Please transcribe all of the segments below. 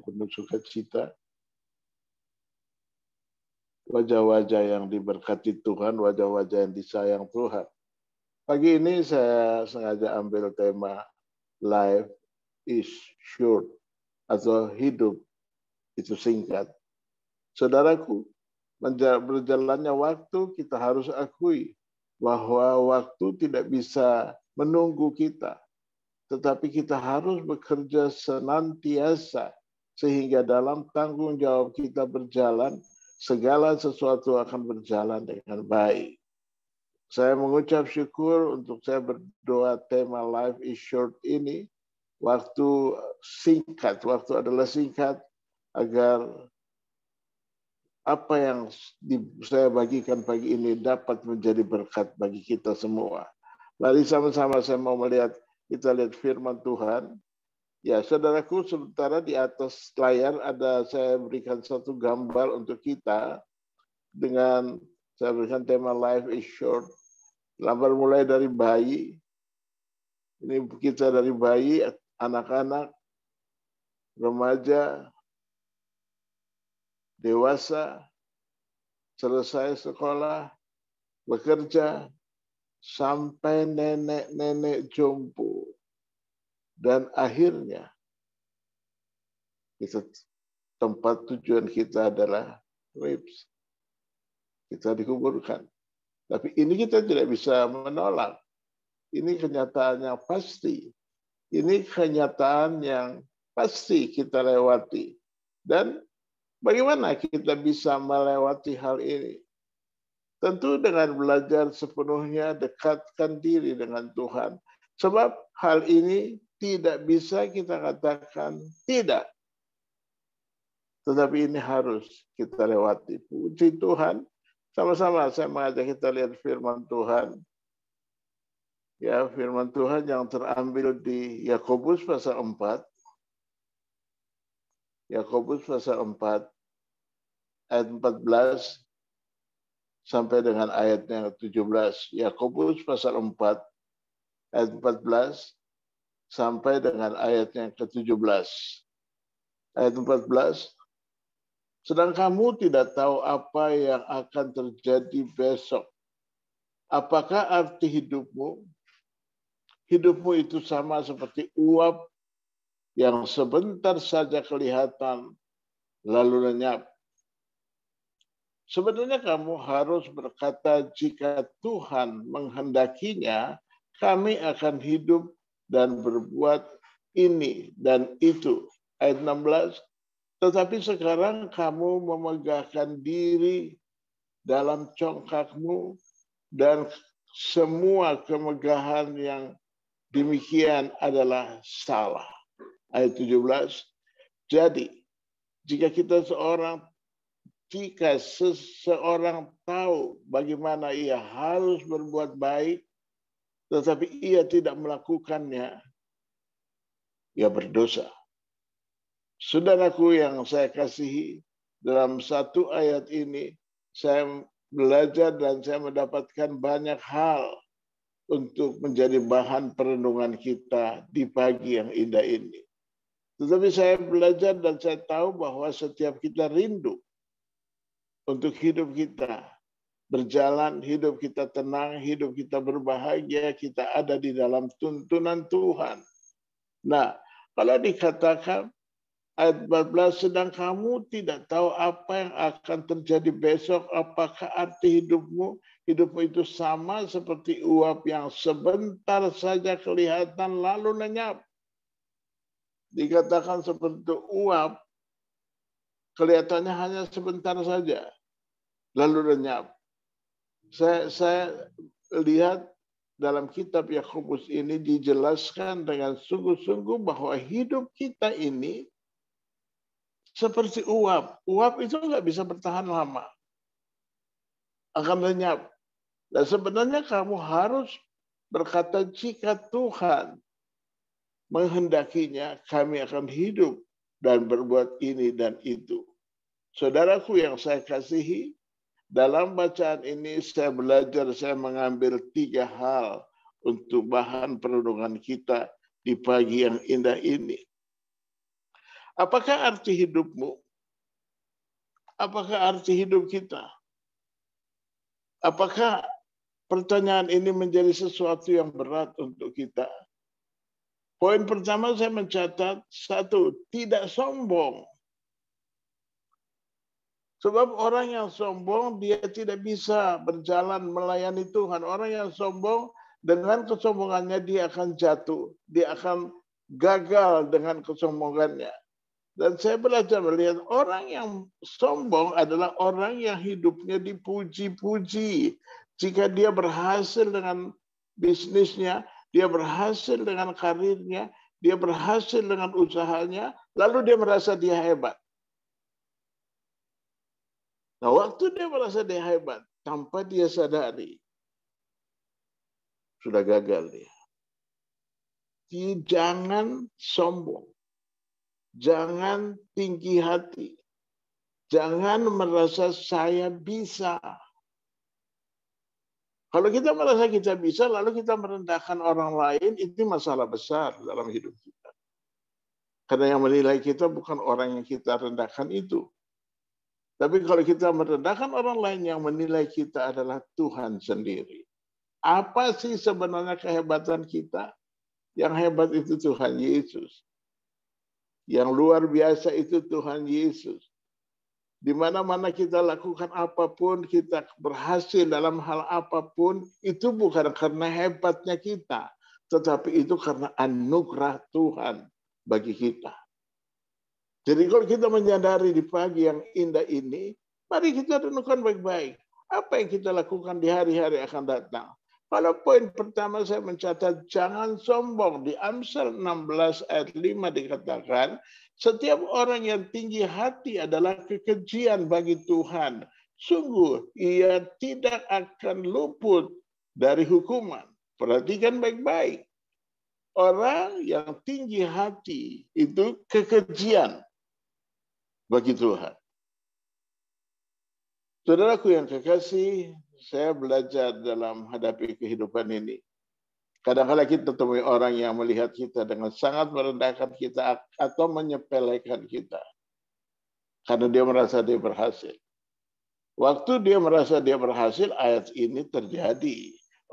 penuh sukacita wajah-wajah yang diberkati Tuhan, wajah-wajah yang disayang Tuhan. Pagi ini saya sengaja ambil tema Life is Short atau hidup itu singkat. Saudaraku, berjalannya waktu kita harus akui bahwa waktu tidak bisa menunggu kita. Tetapi kita harus bekerja senantiasa sehingga dalam tanggung jawab kita berjalan, segala sesuatu akan berjalan dengan baik. Saya mengucap syukur untuk saya berdoa tema Life is Short ini. Waktu singkat, waktu adalah singkat agar apa yang saya bagikan pagi ini dapat menjadi berkat bagi kita semua. Mari sama-sama saya mau melihat, kita lihat firman Tuhan Ya, saudaraku, sementara di atas layar ada saya berikan satu gambar untuk kita dengan saya berikan tema Life is Short. Gambar mulai dari bayi. Ini kita dari bayi, anak-anak, remaja, dewasa, selesai sekolah, bekerja, sampai nenek-nenek jompo dan akhirnya, kita, tempat tujuan kita adalah ribs. Kita dikuburkan. Tapi ini kita tidak bisa menolak. Ini kenyataannya pasti. Ini kenyataan yang pasti kita lewati. Dan bagaimana kita bisa melewati hal ini? Tentu dengan belajar sepenuhnya dekatkan diri dengan Tuhan. Sebab hal ini tidak bisa kita katakan tidak. Tetapi ini harus kita lewati. Puji Tuhan. Sama-sama saya mengajak kita lihat firman Tuhan. Ya, firman Tuhan yang terambil di Yakobus pasal 4. Yakobus pasal 4 ayat 14 sampai dengan ayat yang 17. Yakobus pasal 4 ayat 14 sampai dengan ayat yang ke-17. Ayat 14, sedang kamu tidak tahu apa yang akan terjadi besok. Apakah arti hidupmu? Hidupmu itu sama seperti uap yang sebentar saja kelihatan lalu lenyap. Sebenarnya kamu harus berkata jika Tuhan menghendakinya, kami akan hidup dan berbuat ini dan itu. Ayat 16, tetapi sekarang kamu memegahkan diri dalam congkakmu dan semua kemegahan yang demikian adalah salah. Ayat 17. Jadi, jika kita seorang jika seseorang tahu bagaimana ia harus berbuat baik tetapi ia tidak melakukannya, ia berdosa. Saudaraku yang saya kasihi, dalam satu ayat ini saya belajar dan saya mendapatkan banyak hal untuk menjadi bahan perenungan kita di pagi yang indah ini. Tetapi saya belajar dan saya tahu bahwa setiap kita rindu untuk hidup kita berjalan, hidup kita tenang, hidup kita berbahagia, kita ada di dalam tuntunan Tuhan. Nah, kalau dikatakan ayat 14, sedang kamu tidak tahu apa yang akan terjadi besok, apakah arti hidupmu, hidupmu itu sama seperti uap yang sebentar saja kelihatan lalu lenyap. Dikatakan seperti uap, kelihatannya hanya sebentar saja, lalu lenyap. Saya, saya lihat dalam kitab Yakobus ini dijelaskan dengan sungguh-sungguh bahwa hidup kita ini seperti uap. Uap itu nggak bisa bertahan lama. Akan lenyap. Dan sebenarnya kamu harus berkata jika Tuhan menghendakinya kami akan hidup dan berbuat ini dan itu. Saudaraku yang saya kasihi, dalam bacaan ini saya belajar, saya mengambil tiga hal untuk bahan perundungan kita di pagi yang indah ini. Apakah arti hidupmu? Apakah arti hidup kita? Apakah pertanyaan ini menjadi sesuatu yang berat untuk kita? Poin pertama saya mencatat, satu, tidak sombong. Sebab orang yang sombong dia tidak bisa berjalan melayani Tuhan. Orang yang sombong dengan kesombongannya dia akan jatuh, dia akan gagal dengan kesombongannya. Dan saya belajar melihat orang yang sombong adalah orang yang hidupnya dipuji-puji. Jika dia berhasil dengan bisnisnya, dia berhasil dengan karirnya, dia berhasil dengan usahanya, lalu dia merasa dia hebat. Nah, waktu dia merasa dia hebat, tanpa dia sadari, sudah gagal dia. dia jangan sombong. Jangan tinggi hati. Jangan merasa saya bisa. Kalau kita merasa kita bisa, lalu kita merendahkan orang lain, itu masalah besar dalam hidup kita. Karena yang menilai kita bukan orang yang kita rendahkan itu, tapi kalau kita merendahkan orang lain yang menilai kita adalah Tuhan sendiri. Apa sih sebenarnya kehebatan kita? Yang hebat itu Tuhan Yesus. Yang luar biasa itu Tuhan Yesus. Di mana-mana kita lakukan apapun, kita berhasil dalam hal apapun, itu bukan karena hebatnya kita, tetapi itu karena anugerah Tuhan bagi kita. Jadi kalau kita menyadari di pagi yang indah ini, mari kita renungkan baik-baik. Apa yang kita lakukan di hari-hari akan datang. Kalau poin pertama saya mencatat, jangan sombong. Di Amsal 16 ayat 5 dikatakan, setiap orang yang tinggi hati adalah kekejian bagi Tuhan. Sungguh, ia tidak akan luput dari hukuman. Perhatikan baik-baik orang yang tinggi hati itu kekejian bagi Tuhan. Saudaraku yang kekasih, saya belajar dalam hadapi kehidupan ini. Kadang-kadang kita temui orang yang melihat kita dengan sangat merendahkan kita atau menyepelekan kita. Karena dia merasa dia berhasil. Waktu dia merasa dia berhasil, ayat ini terjadi.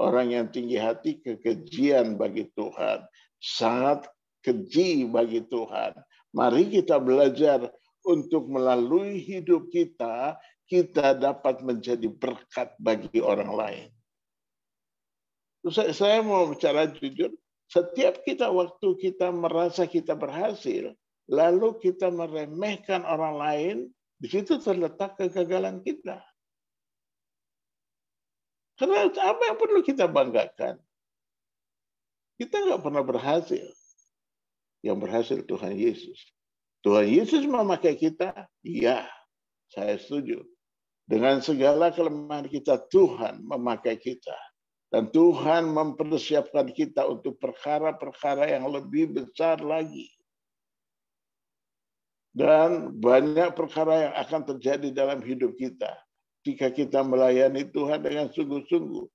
Orang yang tinggi hati kekejian bagi Tuhan. Sangat keji bagi Tuhan. Mari kita belajar untuk melalui hidup kita, kita dapat menjadi berkat bagi orang lain. Saya, mau bicara jujur, setiap kita waktu kita merasa kita berhasil, lalu kita meremehkan orang lain, di situ terletak kegagalan kita. Karena apa yang perlu kita banggakan? Kita nggak pernah berhasil. Yang berhasil Tuhan Yesus. Tuhan Yesus memakai kita? Iya, saya setuju. Dengan segala kelemahan kita, Tuhan memakai kita. Dan Tuhan mempersiapkan kita untuk perkara-perkara yang lebih besar lagi. Dan banyak perkara yang akan terjadi dalam hidup kita. Jika kita melayani Tuhan dengan sungguh-sungguh.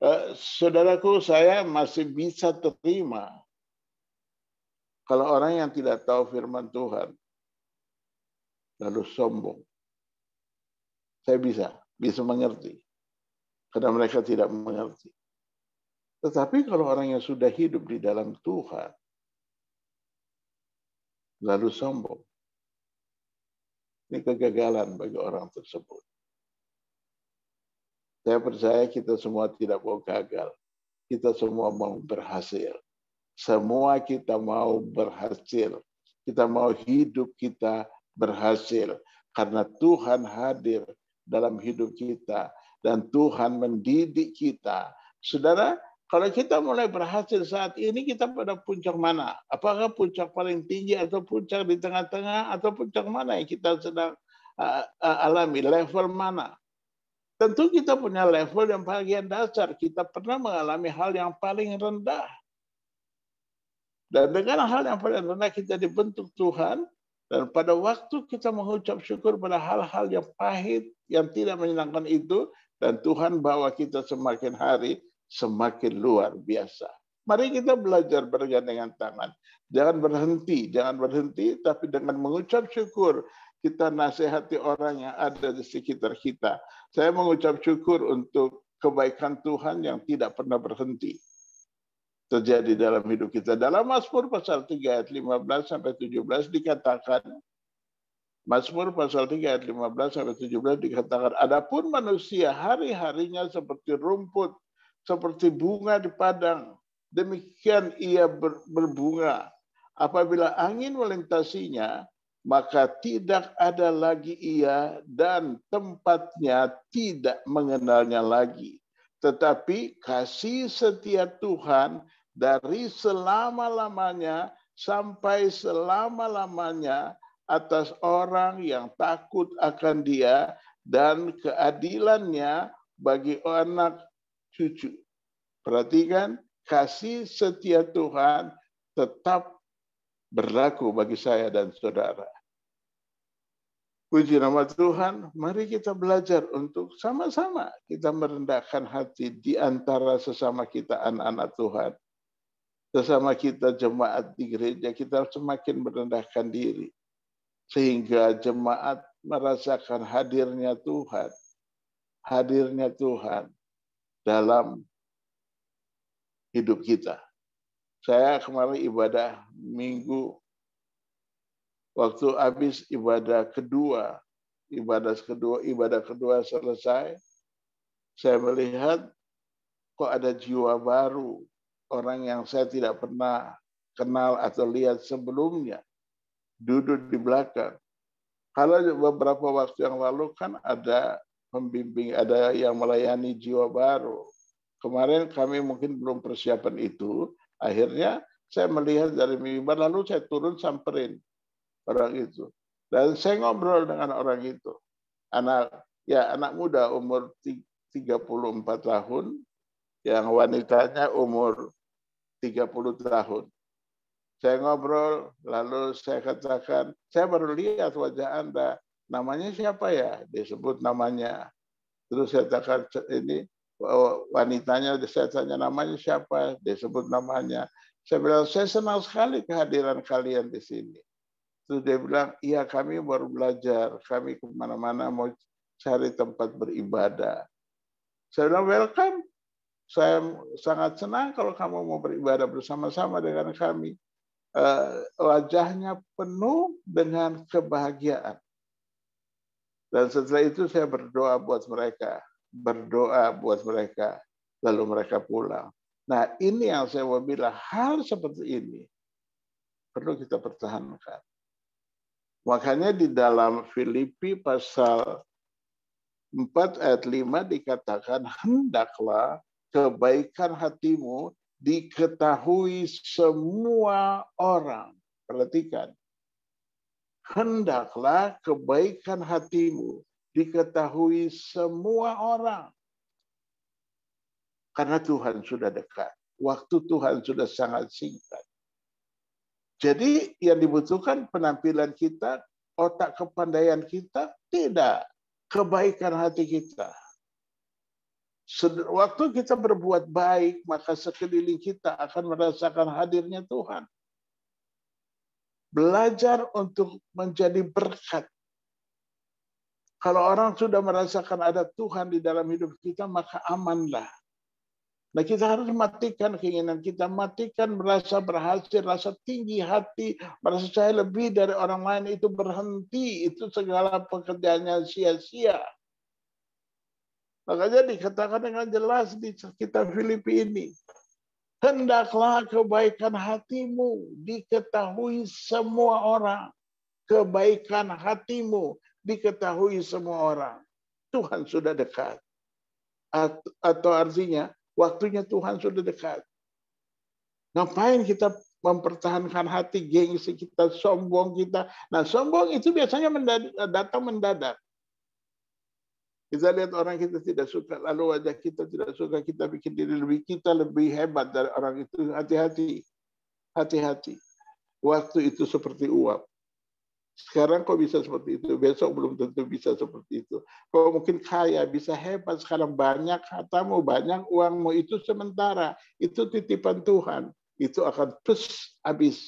Eh, saudaraku, saya masih bisa terima kalau orang yang tidak tahu firman Tuhan, lalu sombong. Saya bisa, bisa mengerti. Karena mereka tidak mengerti. Tetapi kalau orang yang sudah hidup di dalam Tuhan, lalu sombong. Ini kegagalan bagi orang tersebut. Saya percaya kita semua tidak mau gagal. Kita semua mau berhasil. Semua kita mau berhasil. Kita mau hidup kita berhasil. Karena Tuhan hadir dalam hidup kita. Dan Tuhan mendidik kita. Saudara, kalau kita mulai berhasil saat ini, kita pada puncak mana? Apakah puncak paling tinggi atau puncak di tengah-tengah atau puncak mana yang kita sedang uh, uh, alami? Level mana? Tentu kita punya level yang bagian dasar. Kita pernah mengalami hal yang paling rendah. Dan dengan hal yang paling rendah kita dibentuk Tuhan, dan pada waktu kita mengucap syukur pada hal-hal yang pahit, yang tidak menyenangkan itu, dan Tuhan bawa kita semakin hari semakin luar biasa. Mari kita belajar bergandengan tangan. Jangan berhenti, jangan berhenti, tapi dengan mengucap syukur, kita nasihati orang yang ada di sekitar kita. Saya mengucap syukur untuk kebaikan Tuhan yang tidak pernah berhenti terjadi dalam hidup kita. Dalam Mazmur pasal 3 ayat 15 sampai 17 dikatakan Mazmur pasal 3 ayat 15 sampai 17 dikatakan adapun manusia hari-harinya seperti rumput, seperti bunga di padang. Demikian ia ber, berbunga. Apabila angin melintasinya, maka tidak ada lagi ia dan tempatnya tidak mengenalnya lagi. Tetapi kasih setia Tuhan dari selama-lamanya sampai selama-lamanya atas orang yang takut akan dia dan keadilannya bagi anak cucu. Perhatikan, kasih setia Tuhan tetap berlaku bagi saya dan saudara. Puji nama Tuhan, mari kita belajar untuk sama-sama kita merendahkan hati di antara sesama kita anak-anak Tuhan sesama kita jemaat di gereja, kita harus semakin merendahkan diri. Sehingga jemaat merasakan hadirnya Tuhan. Hadirnya Tuhan dalam hidup kita. Saya kemarin ibadah minggu, waktu habis ibadah kedua, ibadah kedua, ibadah kedua selesai, saya melihat kok ada jiwa baru orang yang saya tidak pernah kenal atau lihat sebelumnya duduk di belakang. Kalau beberapa waktu yang lalu kan ada pembimbing, ada yang melayani jiwa baru. Kemarin kami mungkin belum persiapan itu. Akhirnya saya melihat dari mimbar, lalu saya turun samperin orang itu. Dan saya ngobrol dengan orang itu. Anak ya anak muda umur 34 tahun, yang wanitanya umur 30 tahun. Saya ngobrol, lalu saya katakan, saya baru lihat wajah Anda. Namanya siapa ya? Disebut namanya. Terus saya katakan, ini oh, wanitanya, saya tanya namanya siapa? Disebut namanya. Saya bilang, saya senang sekali kehadiran kalian di sini. Terus dia bilang, iya kami baru belajar, kami kemana-mana mau cari tempat beribadah. Saya bilang, welcome, saya sangat senang kalau kamu mau beribadah bersama-sama dengan kami. Eh, wajahnya penuh dengan kebahagiaan. Dan setelah itu saya berdoa buat mereka. Berdoa buat mereka. Lalu mereka pulang. Nah ini yang saya mau bilang. Hal seperti ini perlu kita pertahankan. Makanya di dalam Filipi pasal 4 ayat 5 dikatakan hendaklah kebaikan hatimu diketahui semua orang. Perhatikan. Hendaklah kebaikan hatimu diketahui semua orang. Karena Tuhan sudah dekat. Waktu Tuhan sudah sangat singkat. Jadi yang dibutuhkan penampilan kita, otak kepandaian kita, tidak. Kebaikan hati kita. Waktu kita berbuat baik, maka sekeliling kita akan merasakan hadirnya Tuhan. Belajar untuk menjadi berkat. Kalau orang sudah merasakan ada Tuhan di dalam hidup kita, maka amanlah. Nah, kita harus matikan keinginan kita, matikan merasa berhasil, rasa tinggi hati, merasa saya lebih dari orang lain itu berhenti, itu segala pekerjaannya sia-sia. Makanya dikatakan dengan jelas di sekitar Filipi ini. Hendaklah kebaikan hatimu diketahui semua orang. Kebaikan hatimu diketahui semua orang. Tuhan sudah dekat. Atau artinya, waktunya Tuhan sudah dekat. Ngapain kita mempertahankan hati gengsi kita, sombong kita. Nah sombong itu biasanya mendadak, datang mendadak kita lihat orang kita tidak suka, lalu wajah kita tidak suka, kita bikin diri lebih kita lebih hebat dari orang itu. Hati-hati, hati-hati. Waktu itu seperti uap. Sekarang kok bisa seperti itu, besok belum tentu bisa seperti itu. Kok mungkin kaya, bisa hebat, sekarang banyak hatamu, banyak uangmu, itu sementara. Itu titipan Tuhan. Itu akan terus habis.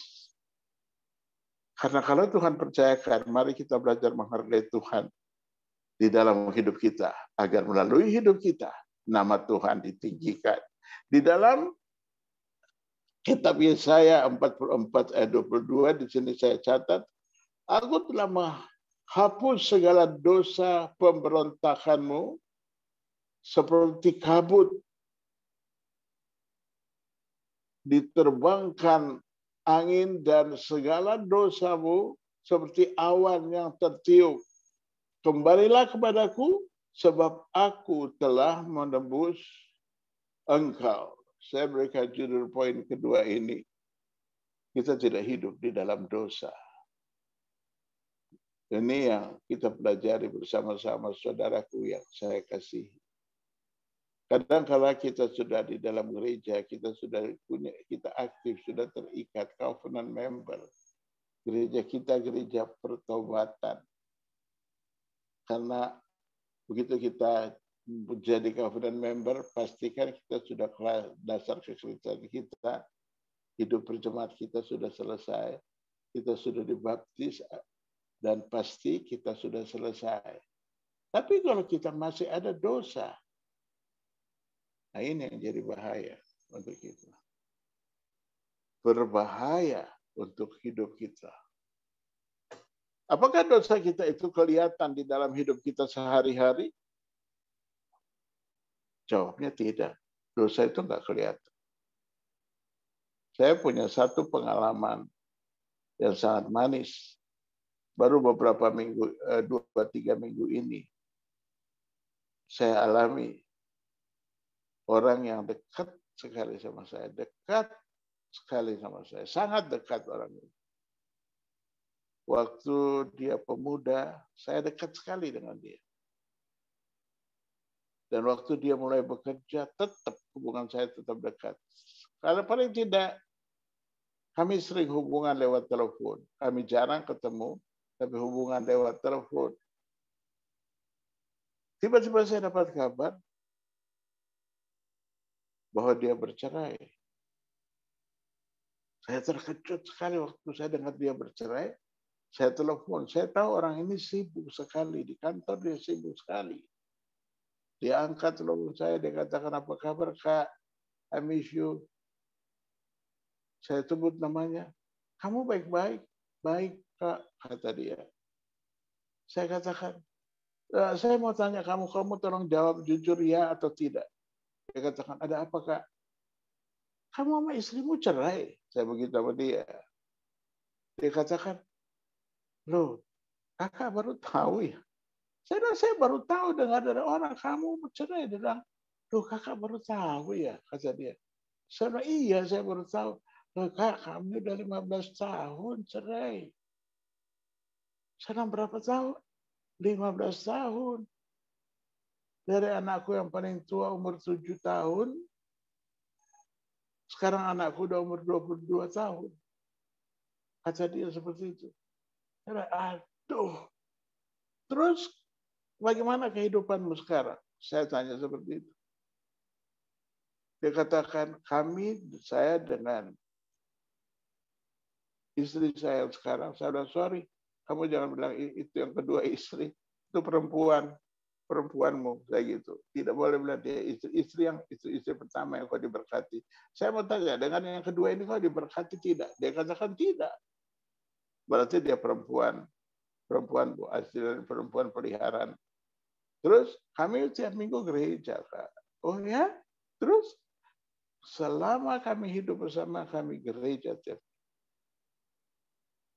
Karena kalau Tuhan percayakan, mari kita belajar menghargai Tuhan di dalam hidup kita agar melalui hidup kita nama Tuhan ditinggikan. Di dalam kitab Yesaya 44 ayat 22 di sini saya catat aku telah menghapus segala dosa pemberontakanmu seperti kabut diterbangkan angin dan segala dosamu seperti awan yang tertiup Kembalilah kepadaku, sebab aku telah menembus engkau. Saya berikan judul poin kedua ini. Kita tidak hidup di dalam dosa. Ini yang kita pelajari bersama-sama saudaraku yang saya kasihi. Kadang kala kita sudah di dalam gereja, kita sudah punya, kita aktif, sudah terikat covenant member. Gereja kita gereja pertobatan. Karena begitu kita menjadi covenant member, pastikan kita sudah kelas dasar kesulitan kita, hidup berjemaat kita sudah selesai, kita sudah dibaptis, dan pasti kita sudah selesai. Tapi kalau kita masih ada dosa, nah ini yang jadi bahaya untuk kita. Berbahaya untuk hidup kita. Apakah dosa kita itu kelihatan di dalam hidup kita sehari-hari? Jawabnya tidak. Dosa itu nggak kelihatan. Saya punya satu pengalaman yang sangat manis. Baru beberapa minggu, eh, dua tiga minggu ini, saya alami orang yang dekat sekali sama saya, dekat sekali sama saya, sangat dekat orang itu. Waktu dia pemuda, saya dekat sekali dengan dia. Dan waktu dia mulai bekerja, tetap hubungan saya tetap dekat. Kalau paling tidak, kami sering hubungan lewat telepon. Kami jarang ketemu, tapi hubungan lewat telepon. Tiba-tiba saya dapat kabar bahwa dia bercerai. Saya terkejut sekali waktu saya dengar dia bercerai. Saya telepon, saya tahu orang ini sibuk sekali di kantor dia sibuk sekali. Dia angkat telepon saya, dia katakan apa kabar kak, I miss you. Saya sebut namanya, kamu baik-baik, baik kak, kata dia. Saya katakan, ya, saya mau tanya kamu, kamu tolong jawab jujur ya atau tidak. Dia katakan, ada apa kak? Kamu sama istrimu cerai. Saya begitu sama dia. Dia katakan, Loh, kakak baru tahu ya? Saya bilang, saya baru tahu dengar dari orang, kamu bercerai. Dia bilang, loh kakak baru tahu ya, kata dia. Saya bilang, iya saya baru tahu. Loh kak, kami udah 15 tahun cerai. Saya berapa tahun? 15 tahun. Dari anakku yang paling tua umur 7 tahun, sekarang anakku udah umur 22 tahun. Kata dia seperti itu. Aduh. Terus bagaimana kehidupanmu sekarang? Saya tanya seperti itu. Dia katakan, kami, saya dengan istri saya sekarang, saya bilang, sorry, kamu jangan bilang itu yang kedua istri, itu perempuan, perempuanmu, saya gitu. Tidak boleh bilang dia istri, istri yang istri, istri pertama yang kau diberkati. Saya mau tanya, dengan yang kedua ini kau diberkati tidak? Dia katakan tidak berarti dia perempuan. Perempuan Bu Asli perempuan peliharaan. Terus kami tiap minggu gereja, Kak. Oh ya? Terus selama kami hidup bersama kami gereja tiap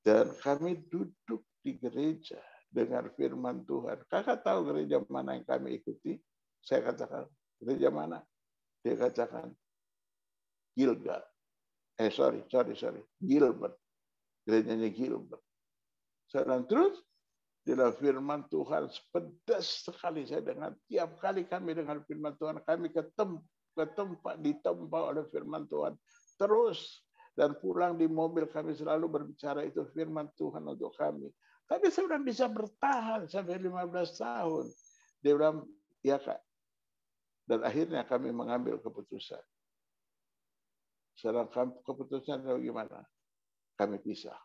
dan kami duduk di gereja dengan firman Tuhan. Kakak tahu gereja mana yang kami ikuti? Saya katakan, gereja mana? Dia katakan, Gilga Eh, sorry, sorry, sorry. Gilbert. Gerenyanya gila. bilang terus, dalam firman Tuhan pedas sekali saya dengar. Tiap kali kami dengar firman Tuhan, kami ketem, ketempat, ditempa oleh firman Tuhan. Terus, dan pulang di mobil kami selalu berbicara itu firman Tuhan untuk kami. Tapi saya sudah bisa bertahan sampai 15 tahun. Dia bilang, ya kak. Dan akhirnya kami mengambil keputusan. Sekarang keputusan gimana? kami pisah.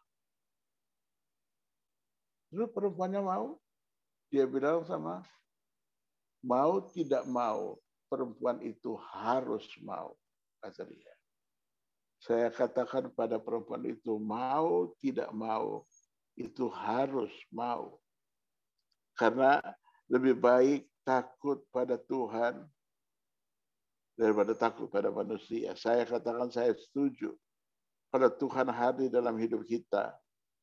Lalu perempuannya mau, dia bilang sama, mau tidak mau, perempuan itu harus mau, kata dia. Saya katakan pada perempuan itu, mau tidak mau, itu harus mau. Karena lebih baik takut pada Tuhan daripada takut pada manusia. Saya katakan saya setuju kalau Tuhan hadir dalam hidup kita,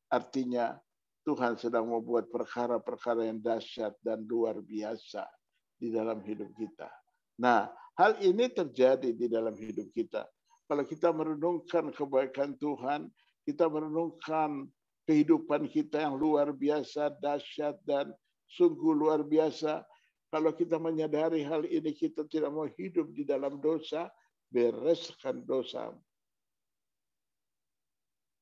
artinya Tuhan sedang membuat perkara-perkara yang dahsyat dan luar biasa di dalam hidup kita. Nah, hal ini terjadi di dalam hidup kita. Kalau kita merenungkan kebaikan Tuhan, kita merenungkan kehidupan kita yang luar biasa, dahsyat, dan sungguh luar biasa. Kalau kita menyadari hal ini, kita tidak mau hidup di dalam dosa, bereskan dosa,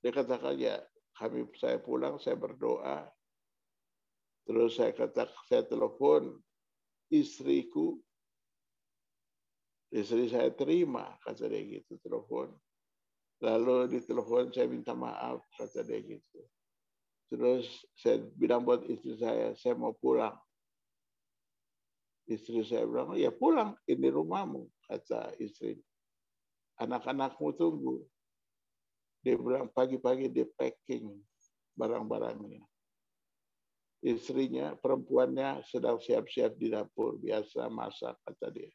dia katakan ya kami saya pulang saya berdoa. Terus saya kata saya telepon istriku istri saya terima kata dia gitu telepon. Lalu di telepon saya minta maaf kata dia gitu. Terus saya bilang buat istri saya, saya mau pulang. Istri saya bilang, oh, ya pulang, ini rumahmu, kata istri. Anak-anakmu tunggu. Dia bilang pagi-pagi dia packing barang-barangnya. Istrinya, perempuannya sedang siap-siap di dapur, biasa masak, kata dia.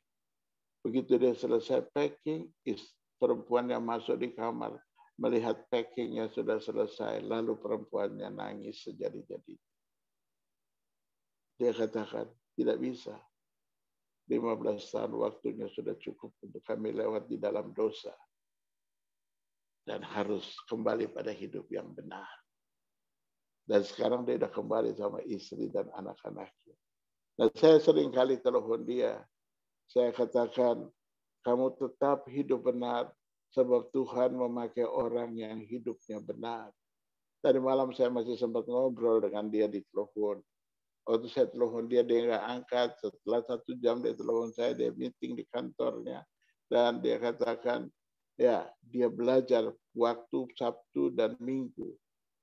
Begitu dia selesai packing, perempuannya masuk di kamar, melihat packingnya sudah selesai, lalu perempuannya nangis sejadi-jadi. Dia katakan, tidak bisa. 15 tahun waktunya sudah cukup untuk kami lewat di dalam dosa dan harus kembali pada hidup yang benar. Dan sekarang dia sudah kembali sama istri dan anak-anaknya. Nah saya sering kali telepon dia. Saya katakan, kamu tetap hidup benar sebab Tuhan memakai orang yang hidupnya benar. Tadi malam saya masih sempat ngobrol dengan dia di telepon. Waktu saya telepon dia, dia nggak angkat. Setelah satu jam dia telepon saya, dia meeting di kantornya. Dan dia katakan, ya dia belajar waktu Sabtu dan Minggu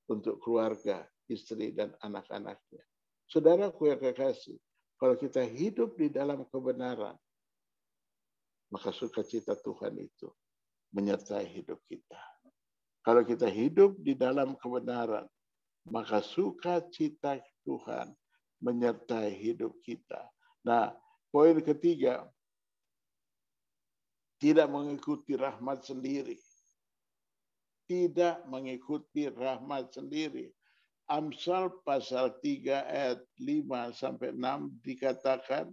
untuk keluarga, istri dan anak-anaknya. Saudaraku yang kekasih, kalau kita hidup di dalam kebenaran, maka sukacita Tuhan itu menyertai hidup kita. Kalau kita hidup di dalam kebenaran, maka sukacita Tuhan menyertai hidup kita. Nah, poin ketiga, tidak mengikuti rahmat sendiri. Tidak mengikuti rahmat sendiri. Amsal pasal 3 ayat 5 sampai 6 dikatakan,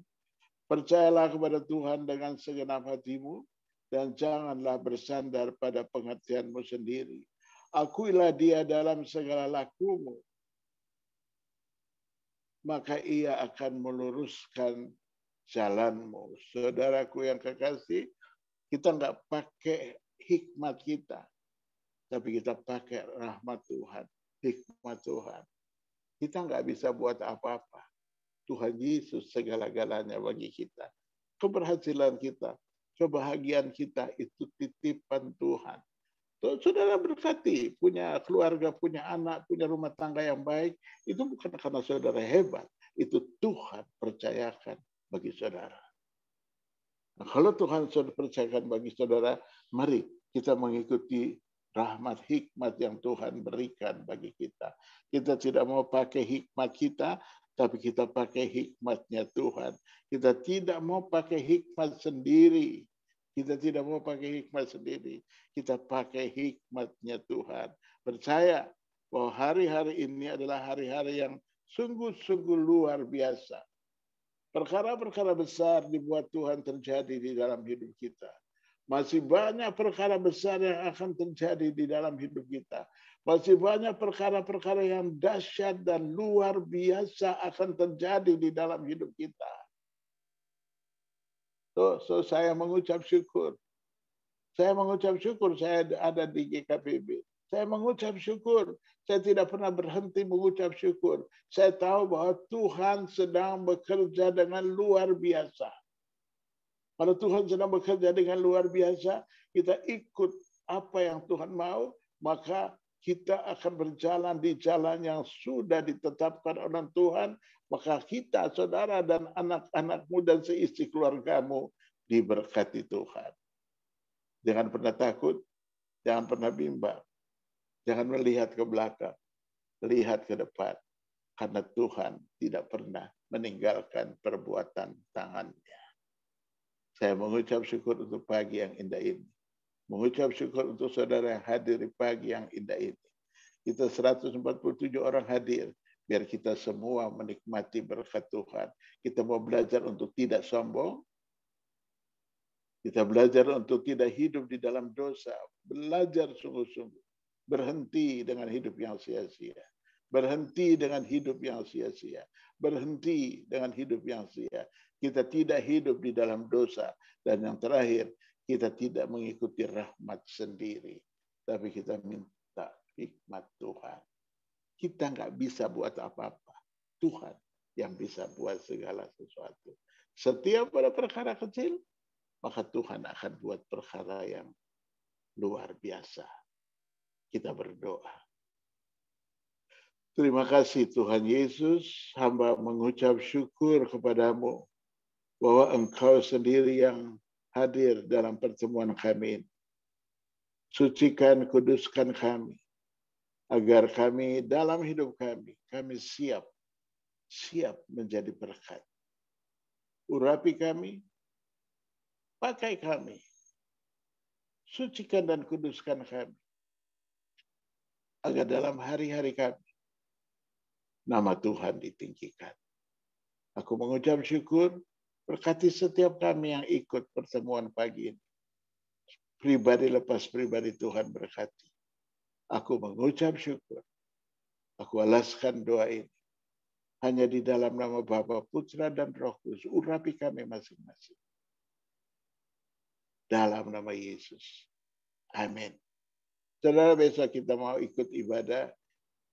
Percayalah kepada Tuhan dengan segenap hatimu, dan janganlah bersandar pada pengertianmu sendiri. Akuilah dia dalam segala lakumu, maka ia akan meluruskan jalanmu. Saudaraku yang kekasih, kita nggak pakai hikmat kita, tapi kita pakai rahmat Tuhan, hikmat Tuhan. Kita nggak bisa buat apa-apa. Tuhan Yesus segala-galanya bagi kita. Keberhasilan kita, kebahagiaan kita itu titipan Tuhan. Saudara berkati, punya keluarga, punya anak, punya rumah tangga yang baik, itu bukan karena saudara hebat. Itu Tuhan percayakan bagi saudara. Nah, kalau Tuhan sudah percayakan bagi saudara, mari kita mengikuti rahmat hikmat yang Tuhan berikan bagi kita. Kita tidak mau pakai hikmat kita, tapi kita pakai hikmatnya Tuhan. Kita tidak mau pakai hikmat sendiri. Kita tidak mau pakai hikmat sendiri. Kita pakai hikmatnya Tuhan. Percaya bahwa hari-hari ini adalah hari-hari yang sungguh-sungguh luar biasa. Perkara-perkara besar dibuat Tuhan terjadi di dalam hidup kita. Masih banyak perkara besar yang akan terjadi di dalam hidup kita. Masih banyak perkara-perkara yang dahsyat dan luar biasa akan terjadi di dalam hidup kita. So, so saya mengucap syukur. Saya mengucap syukur saya ada di GKPB. Saya mengucap syukur. Saya tidak pernah berhenti mengucap syukur. Saya tahu bahwa Tuhan sedang bekerja dengan luar biasa. Kalau Tuhan sedang bekerja dengan luar biasa, kita ikut apa yang Tuhan mau, maka kita akan berjalan di jalan yang sudah ditetapkan oleh Tuhan, maka kita, saudara, dan anak-anakmu, dan seisi keluargamu diberkati Tuhan. Jangan pernah takut, jangan pernah bimbang. Jangan melihat ke belakang, lihat ke depan. Karena Tuhan tidak pernah meninggalkan perbuatan tangannya. Saya mengucap syukur untuk pagi yang indah ini. Mengucap syukur untuk saudara yang hadir di pagi yang indah ini. Kita 147 orang hadir biar kita semua menikmati berkat Tuhan. Kita mau belajar untuk tidak sombong. Kita belajar untuk tidak hidup di dalam dosa. Belajar sungguh-sungguh berhenti dengan hidup yang sia-sia. Berhenti dengan hidup yang sia-sia. Berhenti dengan hidup yang sia. Kita tidak hidup di dalam dosa. Dan yang terakhir, kita tidak mengikuti rahmat sendiri. Tapi kita minta hikmat Tuhan. Kita nggak bisa buat apa-apa. Tuhan yang bisa buat segala sesuatu. Setiap pada perkara kecil, maka Tuhan akan buat perkara yang luar biasa kita berdoa. Terima kasih Tuhan Yesus, hamba mengucap syukur kepadamu bahwa engkau sendiri yang hadir dalam pertemuan kami ini. Sucikan, kuduskan kami, agar kami dalam hidup kami, kami siap, siap menjadi berkat. Urapi kami, pakai kami, sucikan dan kuduskan kami, agar dalam hari-hari kami nama Tuhan ditinggikan. Aku mengucap syukur berkati setiap kami yang ikut pertemuan pagi ini. Pribadi lepas pribadi Tuhan berkati. Aku mengucap syukur. Aku alaskan doa ini. Hanya di dalam nama Bapa, Putra, dan Roh Kudus. Urapi kami masing-masing. Dalam nama Yesus. Amin. Saudara besok kita mau ikut ibadah.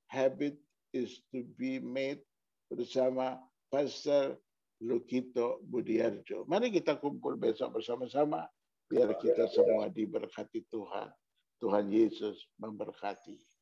Habit is to be made bersama Pastor Lukito Budiarjo. Mari kita kumpul besok bersama-sama biar kita semua diberkati Tuhan. Tuhan Yesus memberkati.